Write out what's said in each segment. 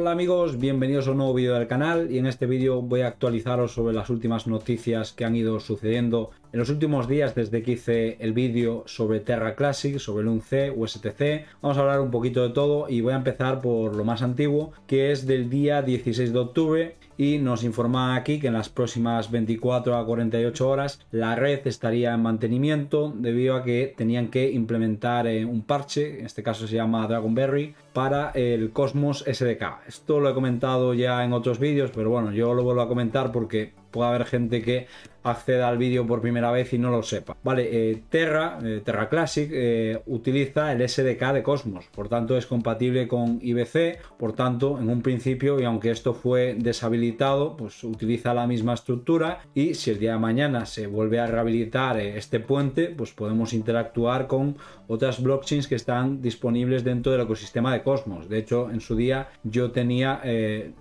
Hola amigos, bienvenidos a un nuevo vídeo del canal y en este vídeo voy a actualizaros sobre las últimas noticias que han ido sucediendo en los últimos días, desde que hice el vídeo sobre Terra Classic, sobre el C, USTC, vamos a hablar un poquito de todo y voy a empezar por lo más antiguo, que es del día 16 de octubre y nos informa aquí que en las próximas 24 a 48 horas la red estaría en mantenimiento debido a que tenían que implementar eh, un parche, en este caso se llama Dragonberry, para el Cosmos SDK. Esto lo he comentado ya en otros vídeos, pero bueno, yo lo vuelvo a comentar porque puede haber gente que acceda al vídeo por primera vez y no lo sepa. Vale, eh, Terra, eh, Terra Classic, eh, utiliza el SDK de Cosmos, por tanto es compatible con IBC, por tanto en un principio, y aunque esto fue deshabilitado, pues utiliza la misma estructura y si el día de mañana se vuelve a rehabilitar este puente, pues podemos interactuar con otras blockchains que están disponibles dentro del ecosistema de Cosmos. De hecho, en su día yo tenía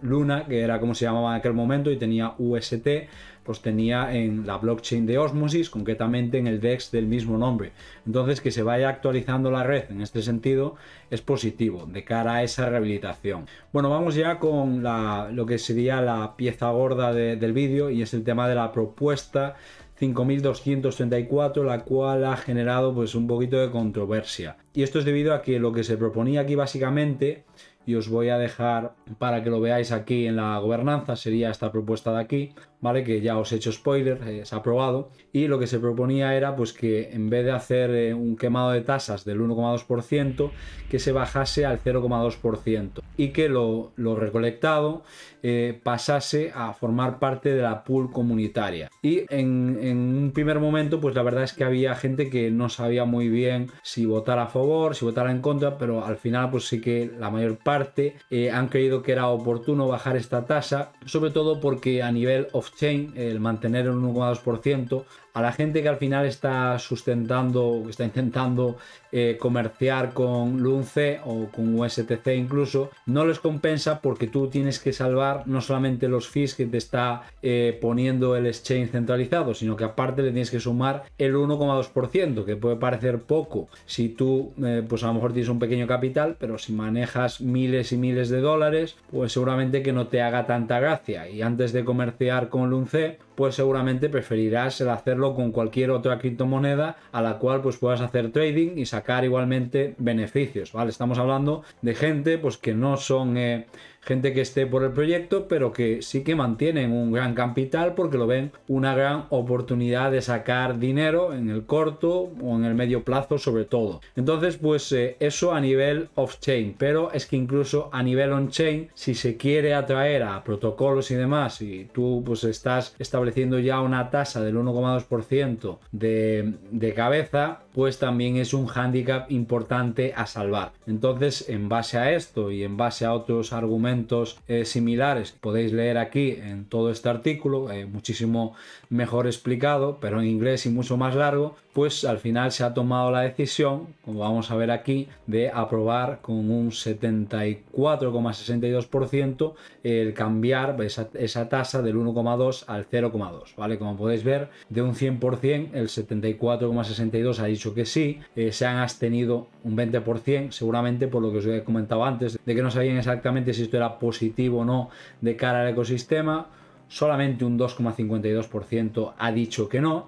Luna, que era como se llamaba en aquel momento, y tenía UST, pues tenía en la blockchain de Osmosis, concretamente en el DEX del mismo nombre. Entonces, que se vaya actualizando la red en este sentido es positivo de cara a esa rehabilitación. Bueno, vamos ya con lo que sería la pieza gorda del vídeo y es el tema de la propuesta 5.234, la cual ha generado pues un poquito de controversia. Y esto es debido a que lo que se proponía aquí básicamente y os voy a dejar para que lo veáis aquí en la gobernanza, sería esta propuesta de aquí, ¿vale? Que ya os he hecho spoiler, eh, se ha aprobado, y lo que se proponía era pues que en vez de hacer eh, un quemado de tasas del 1,2%, que se bajase al 0,2% y que lo, recolectado eh, pasase a formar parte de la pool comunitaria. Y en, un primer momento, pues la verdad es que había gente que no sabía muy bien si votar a favor, si votar en contra, pero al final pues sí que la mayor parte eh, han creído que era oportuno bajar esta tasa, sobre todo porque a nivel off-chain, el mantener el 1,2% a la gente que al final está sustentando, que está intentando eh, comerciar con Lunce o con USTC incluso, no les compensa porque tú tienes que salvar no solamente los fees que te está eh, poniendo el exchange centralizado, sino que aparte le tienes que sumar el 1,2%, que puede parecer poco si tú, eh, pues a lo mejor tienes un pequeño capital, pero si manejas miles y miles de dólares, pues seguramente que no te haga tanta gracia. Y antes de comerciar con Lunce, pues seguramente preferirás el hacerlo con cualquier otra criptomoneda a la cual pues puedas hacer trading y sacar igualmente beneficios, ¿vale? Estamos hablando de gente pues que no son... Eh, gente que esté por el proyecto, pero que sí que mantienen un gran capital porque lo ven una gran oportunidad de sacar dinero en el corto o en el medio plazo sobre todo. Entonces, pues eh, eso a nivel off-chain, pero es que incluso a nivel on-chain, si se quiere atraer a protocolos y demás, y tú pues estás estableciendo ya una tasa del 1,2% de cabeza, pues también es un hándicap importante a salvar. Entonces, en base a esto y en base a otros argumentos eh, similares podéis leer aquí en todo este artículo, eh, muchísimo mejor explicado, pero en inglés y mucho más largo, pues al final se ha tomado la decisión, como vamos a ver aquí, de aprobar con un 74,62% el cambiar esa, esa tasa del 1,2 al 0,2, ¿vale? Como podéis ver, de un 100% el 74,62 ha dicho que sí, eh, se han abstenido un 20%, seguramente por lo que os he comentado antes, de que no sabían exactamente si esto era positivo o no de cara al ecosistema, solamente un 2,52% ha dicho que no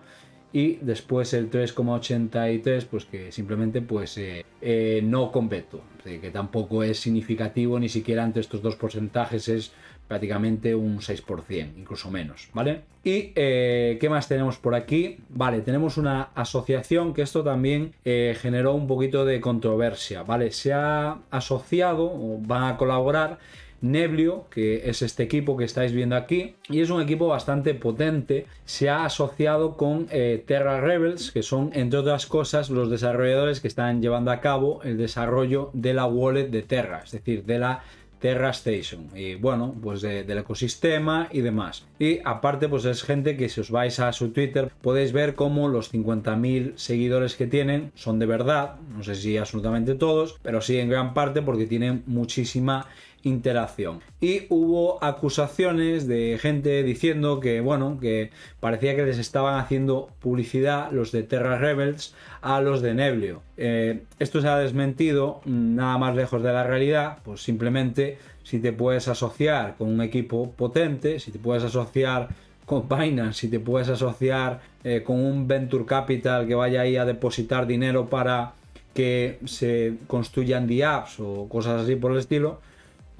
y después el 3,83 pues que simplemente pues eh, eh, no completo que tampoco es significativo ni siquiera entre estos dos porcentajes es prácticamente un 6%, incluso menos, ¿vale? ¿Y eh, qué más tenemos por aquí? Vale, tenemos una asociación que esto también generó un poquito de controversia, ¿vale? Se ha asociado o van a colaborar Neblio, que es este equipo que estáis viendo aquí, y es un equipo bastante potente. Se ha asociado con eh, Terra Rebels, que son, entre otras cosas, los desarrolladores que están llevando a cabo el desarrollo de la wallet de Terra, es decir, de la Terra Station y bueno, pues del ecosistema y demás. Y aparte pues es gente que si os vais a su Twitter podéis ver cómo los 50.000 seguidores que tienen son de verdad, no sé si absolutamente todos, pero sí en gran parte porque tienen muchísima interacción. Y hubo acusaciones de gente diciendo que, bueno, que parecía que les estaban haciendo publicidad los de Terra Rebels a los de Neblio. Eh, esto se ha desmentido, mm, nada más lejos de la realidad, pues simplemente si te puedes asociar con un equipo potente, si te puedes asociar con Binance, si te puedes asociar eh, con un Venture Capital que vaya ahí a depositar dinero para que se construyan DApps o cosas así por el estilo,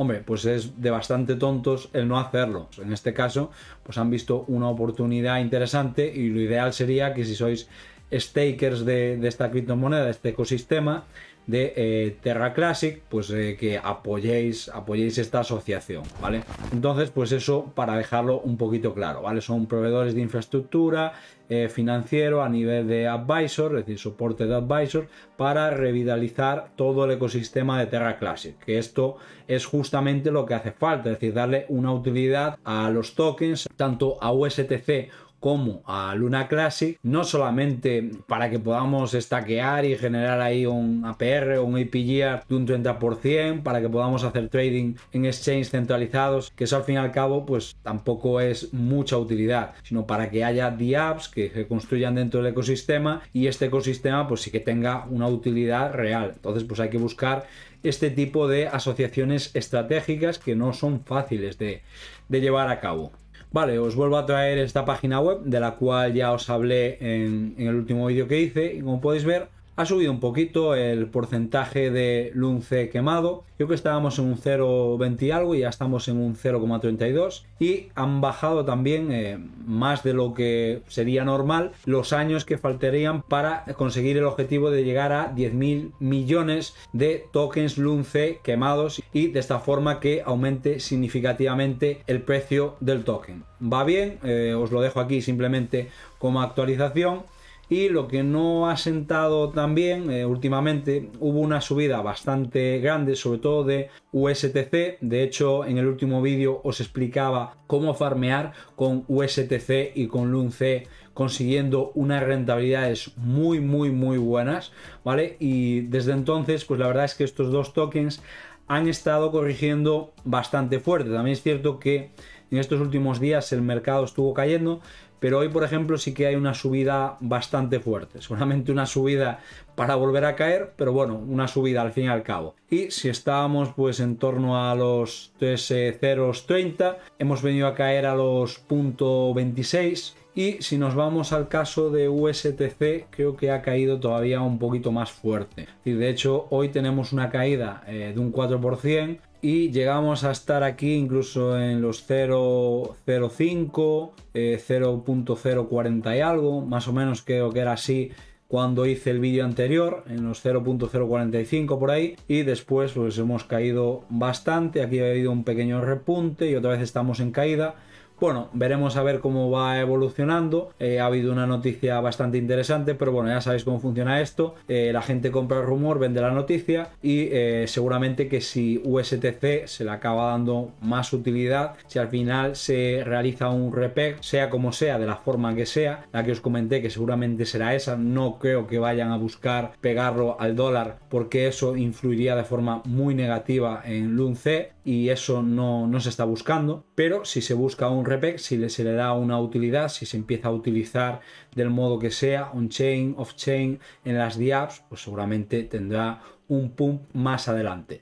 hombre, pues es de bastante tontos el no hacerlo. En este caso, pues han visto una oportunidad interesante y lo ideal sería que si sois stakers de, de esta criptomoneda, de este ecosistema, de eh, Terra Classic, pues eh, que apoyéis, apoyéis esta asociación, ¿vale? Entonces, pues eso para dejarlo un poquito claro, ¿vale? Son proveedores de infraestructura, eh, financiero a nivel de advisor, es decir, soporte de advisor, para revitalizar todo el ecosistema de Terra Classic, que esto es justamente lo que hace falta, es decir, darle una utilidad a los tokens, tanto a USTC como a Luna Classic, no solamente para que podamos stackear y generar ahí un APR o un APGR de un 30%, para que podamos hacer trading en exchanges centralizados, que eso al fin y al cabo pues tampoco es mucha utilidad, sino para que haya apps que se construyan dentro del ecosistema y este ecosistema pues sí que tenga una utilidad real. Entonces pues hay que buscar este tipo de asociaciones estratégicas que no son fáciles de llevar a cabo. Vale, os vuelvo a traer esta página web de la cual ya os hablé en, en el último vídeo que hice y como podéis ver ha subido un poquito el porcentaje de LUNC quemado. Yo creo que estábamos en un 0,20 y algo y ya estamos en un 0,32. Y han bajado también eh, más de lo que sería normal los años que faltarían para conseguir el objetivo de llegar a 10.000 millones de tokens LUNC quemados y de esta forma que aumente significativamente el precio del token. Va bien, eh, os lo dejo aquí simplemente como actualización. Y lo que no ha sentado tan bien eh, últimamente, hubo una subida bastante grande, sobre todo de USTC. De hecho, en el último vídeo os explicaba cómo farmear con USTC y con LUNC consiguiendo unas rentabilidades muy muy muy buenas, ¿vale? Y desde entonces, pues la verdad es que estos dos tokens han estado corrigiendo bastante fuerte. También es cierto que en estos últimos días el mercado estuvo cayendo, pero hoy, por ejemplo, sí que hay una subida bastante fuerte. Seguramente una subida para volver a caer, pero bueno, una subida al fin y al cabo. Y si estábamos pues en torno a los 0.30, hemos venido a caer a los 0.26. 26. Y si nos vamos al caso de USTC, creo que ha caído todavía un poquito más fuerte. Y de hecho, hoy tenemos una caída eh, de un 4%, y llegamos a estar aquí incluso en los 0.05, 0.040 eh, y algo, más o menos creo que era así cuando hice el vídeo anterior, en los 0.045 por ahí, y después pues hemos caído bastante, aquí ha habido un pequeño repunte y otra vez estamos en caída, bueno, veremos a ver cómo va evolucionando. Eh, ha habido una noticia bastante interesante, pero bueno, ya sabéis cómo funciona esto. Eh, la gente compra el rumor, vende la noticia y eh, seguramente que si USTC se le acaba dando más utilidad, si al final se realiza un repeg, sea como sea, de la forma que sea, la que os comenté que seguramente será esa, no creo que vayan a buscar pegarlo al dólar porque eso influiría de forma muy negativa en LUNC y eso no, se está buscando, pero si se busca un repec, si se le da una utilidad, si se empieza a utilizar del modo que sea, on-chain, off-chain, en las DApps, pues seguramente tendrá un pump más adelante.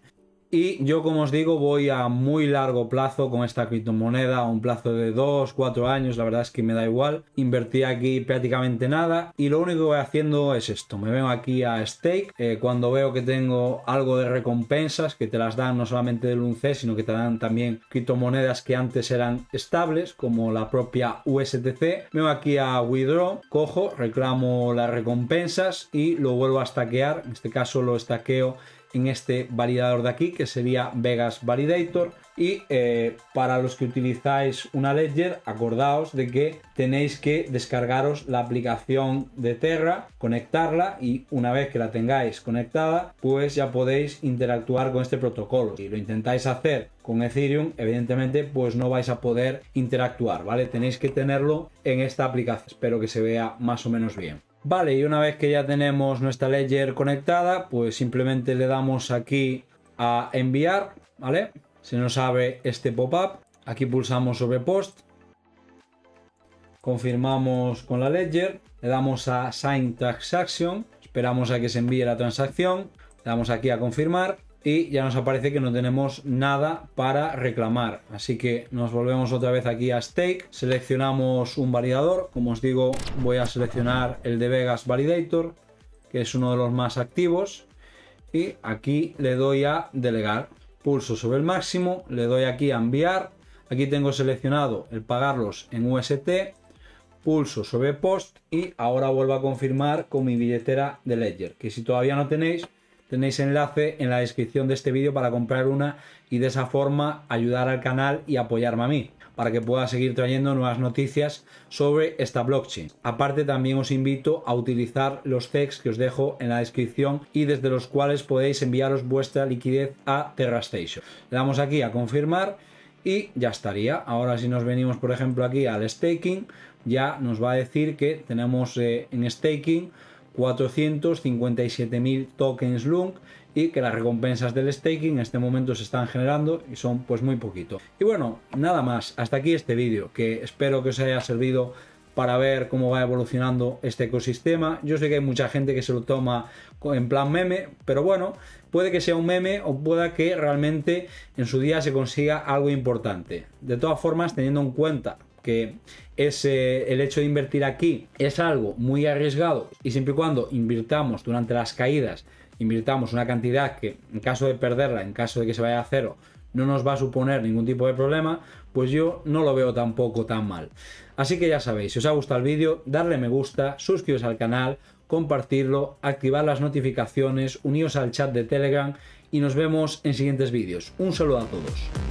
Y yo, como os digo, voy a muy largo plazo con esta criptomoneda, a un plazo de 2, 4 años, la verdad es que me da igual. Invertí aquí prácticamente nada y lo único que voy haciendo es esto. Me vengo aquí a stake, eh, cuando veo que tengo algo de recompensas, que te las dan no solamente del 1C sino que te dan también criptomonedas que antes eran estables, como la propia USTC. Me vengo aquí a withdraw, cojo, reclamo las recompensas y lo vuelvo a stackear. En este caso lo estaqueo en este validador de aquí, que sería Vegas Validator. Y eh, para los que utilizáis una Ledger, acordaos de que tenéis que descargaros la aplicación de Terra, conectarla y una vez que la tengáis conectada, pues ya podéis interactuar con este protocolo. Si lo intentáis hacer con Ethereum, evidentemente, pues no vais a poder interactuar, ¿vale? Tenéis que tenerlo en esta aplicación. Espero que se vea más o menos bien. Vale, y una vez que ya tenemos nuestra ledger conectada, pues simplemente le damos aquí a enviar, ¿vale? Se nos abre este pop-up. Aquí pulsamos sobre post. Confirmamos con la ledger. Le damos a sign transaction. Esperamos a que se envíe la transacción. Le damos aquí a confirmar y ya nos aparece que no tenemos nada para reclamar. Así que nos volvemos otra vez aquí a Stake, seleccionamos un validador, como os digo voy a seleccionar el de Vegas Validator, que es uno de los más activos, y aquí le doy a delegar, pulso sobre el máximo, le doy aquí a enviar, aquí tengo seleccionado el pagarlos en UST, pulso sobre post y ahora vuelvo a confirmar con mi billetera de Ledger, que si todavía no tenéis tenéis enlace en la descripción de este vídeo para comprar una y de esa forma ayudar al canal y apoyarme a mí para que pueda seguir trayendo nuevas noticias sobre esta blockchain. Aparte también os invito a utilizar los text que os dejo en la descripción y desde los cuales podéis enviaros vuestra liquidez a TerraStation. Le damos aquí a confirmar y ya estaría. Ahora si nos venimos por ejemplo aquí al staking ya nos va a decir que tenemos eh, en staking 457.000 tokens lung y que las recompensas del staking en este momento se están generando y son pues muy poquito. Y bueno, nada más, hasta aquí este vídeo que espero que os haya servido para ver cómo va evolucionando este ecosistema. Yo sé que hay mucha gente que se lo toma en plan meme, pero bueno, puede que sea un meme o pueda que realmente en su día se consiga algo importante. De todas formas, teniendo en cuenta que es el hecho de invertir aquí es algo muy arriesgado y siempre y cuando invirtamos durante las caídas, invirtamos una cantidad que en caso de perderla, en caso de que se vaya a cero, no nos va a suponer ningún tipo de problema, pues yo no lo veo tampoco tan mal. Así que ya sabéis, si os ha gustado el vídeo, darle me gusta, suscribiros al canal, compartirlo, activar las notificaciones, uniros al chat de Telegram y nos vemos en siguientes vídeos. Un saludo a todos.